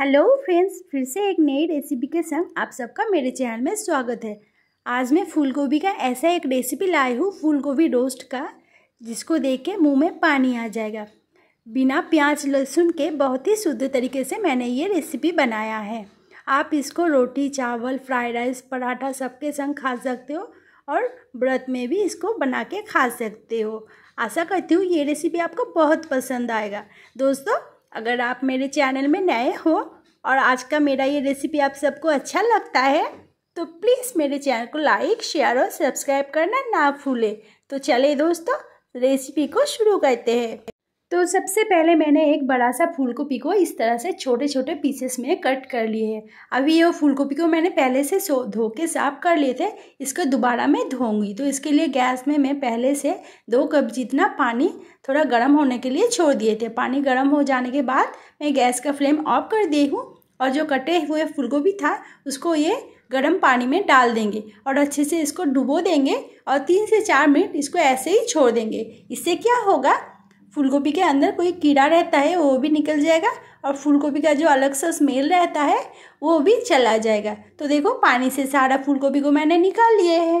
hello friends फिर से एक नई रेसिपी के संग आप सबका मेरे चैनल में स्वागत है आज मैं फूलगोभी का ऐसा एक रेसिपी लाई हूँ फूलगोभी रोस्ट का जिसको देख के मुँह में पानी आ जाएगा बिना प्याज लहसुन के बहुत ही शुद्ध तरीके से मैंने ये रेसिपी बनाया है आप इसको रोटी चावल फ्राइड राइस पराठा सबके संग खा सकते हो और व्रत में भी इसको बना के खा सकते हो आशा करती हूँ ये रेसिपी आपको बहुत पसंद आएगा दोस्तों अगर आप मेरे चैनल में नए हो और आज का मेरा ये रेसिपी आप सबको अच्छा लगता है तो प्लीज़ मेरे चैनल को लाइक शेयर और सब्सक्राइब करना ना भूले तो चले दोस्तों रेसिपी को शुरू करते हैं तो सबसे पहले मैंने एक बड़ा सा फूलकोपी को इस तरह से छोटे छोटे पीसेस में कट कर लिए हैं अभी ये फूलकोपी को मैंने पहले से धो के साफ कर लिए थे इसको दोबारा मैं धोऊंगी तो इसके लिए गैस में मैं पहले से दो कप जितना पानी थोड़ा गर्म होने के लिए छोड़ दिए थे पानी गर्म हो जाने के बाद मैं गैस का फ्लेम ऑफ कर दी हूँ और जो कटे हुए फूलगोभी था उसको ये गर्म पानी में डाल देंगे और अच्छे से इसको डुबो देंगे और तीन से चार मिनट इसको ऐसे ही छोड़ देंगे इससे क्या होगा फूलगोभी के अंदर कोई कीड़ा रहता है वो भी निकल जाएगा और फूलगोभी का जो अलग सा स्मेल रहता है वो भी चला जाएगा तो देखो पानी से सारा फूलगोभी को मैंने निकाल लिए है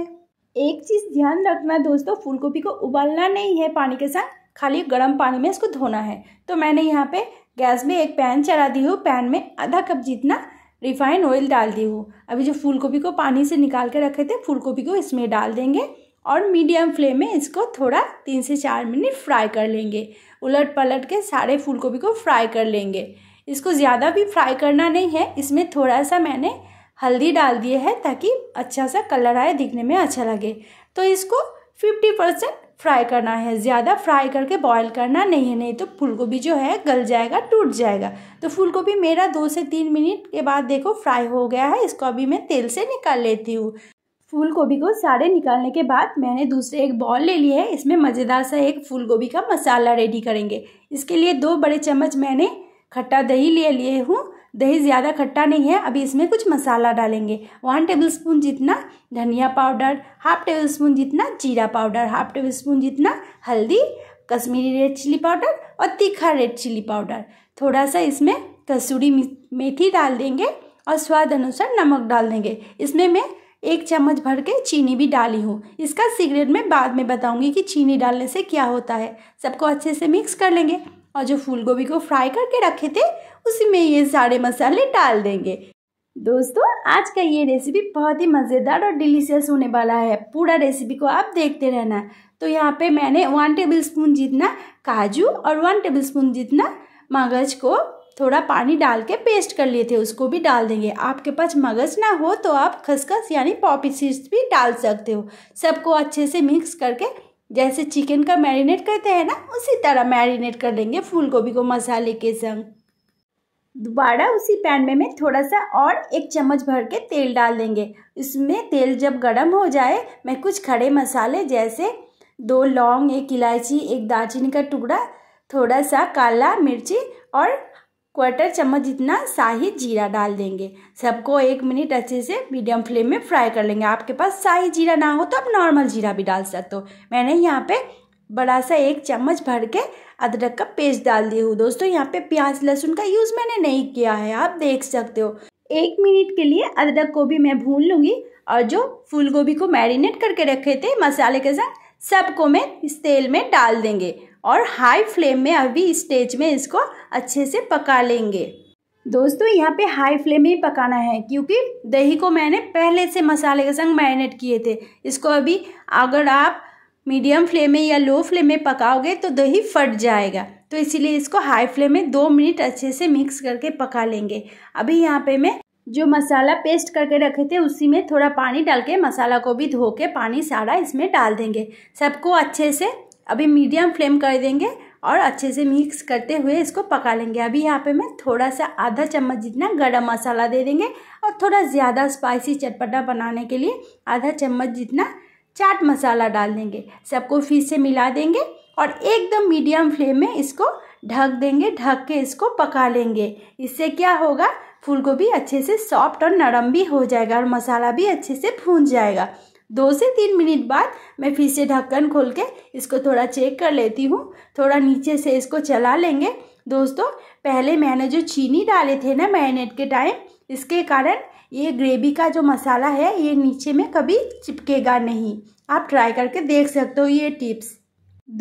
एक चीज़ ध्यान रखना दोस्तों फूलगोभी को उबालना नहीं है पानी के साथ खाली गर्म पानी में इसको धोना है तो मैंने यहाँ पे गैस में एक पैन चढ़ा दी हूँ पैन में आधा कप जितना रिफाइंड ऑयल डाल दी हूँ अभी जो फूलगोभी को पानी से निकाल के रखे थे फूलगोभी को इसमें डाल देंगे और मीडियम फ्लेम में इसको थोड़ा तीन से चार मिनट फ्राई कर लेंगे उलट पलट के सारे फूल को फ्राई कर लेंगे इसको ज़्यादा भी फ्राई करना नहीं है इसमें थोड़ा सा मैंने हल्दी डाल दिए है ताकि अच्छा सा कलर आए दिखने में अच्छा लगे तो इसको फिफ्टी परसेंट फ्राई करना है ज़्यादा फ्राई करके बॉईल करना नहीं है नहीं तो फूलगोभी जो है गल जाएगा टूट जाएगा तो फूलगोभी मेरा दो से तीन मिनट के बाद देखो फ्राई हो गया है इसको अभी मैं तेल से निकाल लेती हूँ फूल गोभी को सारे निकालने के बाद मैंने दूसरे एक बॉल ले लिया है इसमें मज़ेदार सा एक फूल गोभी का मसाला रेडी करेंगे इसके लिए दो बड़े चम्मच मैंने खट्टा दही ले लिए हूँ दही ज़्यादा खट्टा नहीं है अभी इसमें कुछ मसाला डालेंगे वन टेबल स्पून जितना धनिया पाउडर हाफ टेबल स्पून जितना जीरा पाउडर हाफ टेबल स्पून जितना हल्दी कश्मीरी रेड चिली पाउडर और तीखा रेड चिली पाउडर थोड़ा सा इसमें कसूरी मेथी डाल देंगे और स्वाद अनुसार नमक डाल देंगे इसमें मैं एक चम्मच भर के चीनी भी डाली हूँ इसका सीक्रेट में बाद में बताऊँगी कि चीनी डालने से क्या होता है सबको अच्छे से मिक्स कर लेंगे और जो फूल गोभी को फ्राई करके रखे थे उसी में ये सारे मसाले डाल देंगे दोस्तों आज का ये रेसिपी बहुत ही मज़ेदार और डिलीशियस होने वाला है पूरा रेसिपी को आप देखते रहना तो यहाँ पे मैंने वन टेबल स्पून जितना काजू और वन टेबल स्पून जितना मगज को थोड़ा पानी डाल के पेस्ट कर लिए थे उसको भी डाल देंगे आपके पास मगज ना हो तो आप खसखस यानी पॉपी सीड्स भी डाल सकते हो सबको अच्छे से मिक्स करके जैसे चिकन का मैरिनेट करते हैं ना उसी तरह मैरिनेट कर लेंगे फूल गोभी को मसाले के संग दोबारा उसी पैन में मैं थोड़ा सा और एक चम्मच भर के तेल डाल देंगे इसमें तेल जब गर्म हो जाए मैं कुछ खड़े मसाले जैसे दो लौंग एक इलायची एक दालचीनी का टुकड़ा थोड़ा सा काला मिर्ची और क्वार्टर चम्मच जितना शाही जीरा डाल देंगे सबको एक मिनट अच्छे से मीडियम फ्लेम में फ्राई कर लेंगे आपके पास शाही जीरा ना हो तो आप नॉर्मल जीरा भी डाल सकते हो मैंने यहाँ पे बड़ा सा एक चम्मच भर के अदरक का पेस्ट डाल दिया हूँ दोस्तों यहाँ पे प्याज लहसुन का यूज़ मैंने नहीं किया है आप देख सकते हो एक मिनट के लिए अदरक को भी मैं भून लूँगी और जो फूल गोभी को मैरिनेट करके रखे थे मसाले के साथ सबको मैं इस तेल में डाल देंगे और हाई फ्लेम में अभी स्टेज में इसको अच्छे से पका लेंगे दोस्तों यहाँ पे हाई फ्लेम में ही पकाना है क्योंकि दही को मैंने पहले से मसाले के संग मैरिनेट किए थे इसको अभी अगर आप मीडियम फ्लेम में या लो फ्लेम में पकाओगे तो दही फट जाएगा तो इसीलिए इसको हाई फ्लेम में दो मिनट अच्छे से मिक्स करके पका लेंगे अभी यहाँ पे मैं जो मसाला पेस्ट करके रखे थे उसी में थोड़ा पानी डाल के मसाला को भी धो के पानी सारा इसमें डाल देंगे सबको अच्छे से अभी मीडियम फ्लेम कर देंगे और अच्छे से मिक्स करते हुए इसको पका लेंगे अभी यहाँ पे मैं थोड़ा सा आधा चम्मच जितना गरम मसाला दे देंगे और थोड़ा ज़्यादा स्पाइसी चटपटा बनाने के लिए आधा चम्मच जितना चाट मसाला डाल देंगे सबको फिर से मिला देंगे और एकदम मीडियम फ्लेम में इसको ढक देंगे ढक के इसको पका लेंगे इससे क्या होगा फूल अच्छे से सॉफ्ट और नरम भी हो जाएगा और मसाला भी अच्छे से भून जाएगा दो से तीन मिनट बाद मैं फिर से ढक्कन खोल के इसको थोड़ा चेक कर लेती हूँ थोड़ा नीचे से इसको चला लेंगे दोस्तों पहले मैंने जो चीनी डाले थे ना मैरिनेट के टाइम इसके कारण ये ग्रेवी का जो मसाला है ये नीचे में कभी चिपकेगा नहीं आप ट्राई करके देख सकते हो ये टिप्स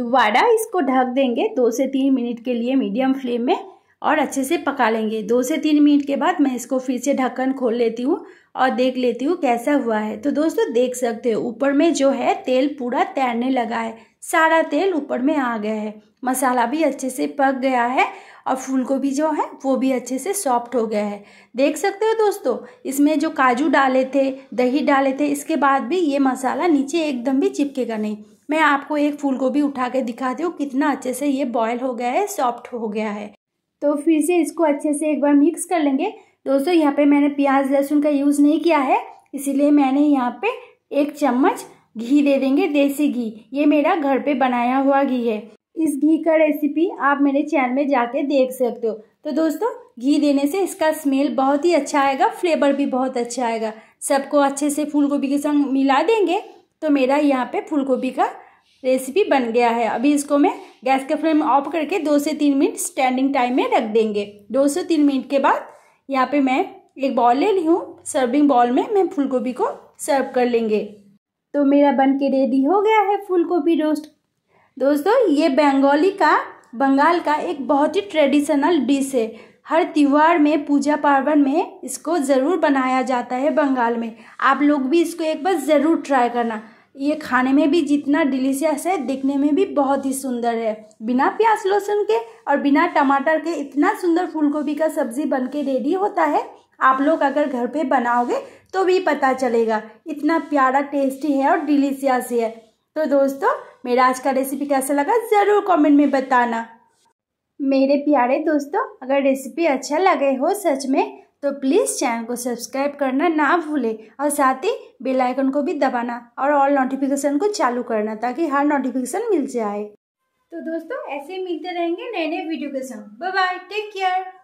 दोबारा इसको ढक देंगे दो से तीन मिनट के लिए मीडियम फ्लेम में और अच्छे से पका लेंगे दो से तीन मिनट के बाद मैं इसको फिर से ढक्कन खोल लेती हूँ और देख लेती हूँ कैसा हुआ है तो दोस्तों देख सकते हो ऊपर में जो है तेल पूरा तैरने लगा है सारा तेल ऊपर में आ गया है मसाला भी अच्छे से पक गया है और फूल को भी जो है वो भी अच्छे से सॉफ्ट हो गया है देख सकते हो दोस्तों इसमें जो काजू डाले थे दही डाले थे इसके बाद भी ये मसाला नीचे एकदम भी चिपकेगा नहीं मैं आपको एक फूल उठा के दिखाती हूँ कितना अच्छे से ये बॉयल हो गया है सॉफ्ट हो गया है तो फिर से इसको अच्छे से एक बार मिक्स कर लेंगे दोस्तों यहाँ पे मैंने प्याज लहसुन का यूज़ नहीं किया है इसीलिए मैंने यहाँ पे एक चम्मच घी दे देंगे देसी घी ये मेरा घर पे बनाया हुआ घी है इस घी का रेसिपी आप मेरे चैनल में जाके देख सकते हो तो दोस्तों घी देने से इसका स्मेल बहुत ही अच्छा आएगा फ्लेवर भी बहुत अच्छा आएगा सबको अच्छे से फूल के संग मिला देंगे तो मेरा यहाँ पे फूल का रेसिपी बन गया है अभी इसको मैं गैस के फ्लेम ऑफ करके दो से तीन मिनट स्टैंडिंग टाइम में रख देंगे दो से तीन मिनट के बाद यहाँ पे मैं एक बॉल ले ली हूँ सर्विंग बॉल में मैं फूलगोभी को सर्व कर लेंगे तो मेरा बन के रेडी हो गया है फूलगोभी रोस्ट दोस्तों ये बंगाली का बंगाल का एक बहुत ही ट्रेडिशनल डिश है हर त्यौहार में पूजा पार्वण में इसको ज़रूर बनाया जाता है बंगाल में आप लोग भी इसको एक बार ज़रूर ट्राई करना ये खाने में भी जितना डिलीशियस है देखने में भी बहुत ही सुंदर है बिना प्याज लहसुन के और बिना टमाटर के इतना सुंदर फूलगोभी का सब्ज़ी बन के रेडी होता है आप लोग अगर घर पे बनाओगे तो भी पता चलेगा इतना प्यारा टेस्टी है और डिलीशियस है तो दोस्तों मेरा आज का रेसिपी कैसा लगा ज़रूर कॉमेंट में बताना मेरे प्यारे दोस्तों अगर रेसिपी अच्छा लगे हो सच में तो प्लीज़ चैनल को सब्सक्राइब करना ना भूलें और साथ ही बेल आइकन को भी दबाना और ऑल नोटिफिकेशन को चालू करना ताकि हर नोटिफिकेशन मिल जाए तो दोस्तों ऐसे मिलते रहेंगे नए नए वीडियो के साथ बाय बाय टेक केयर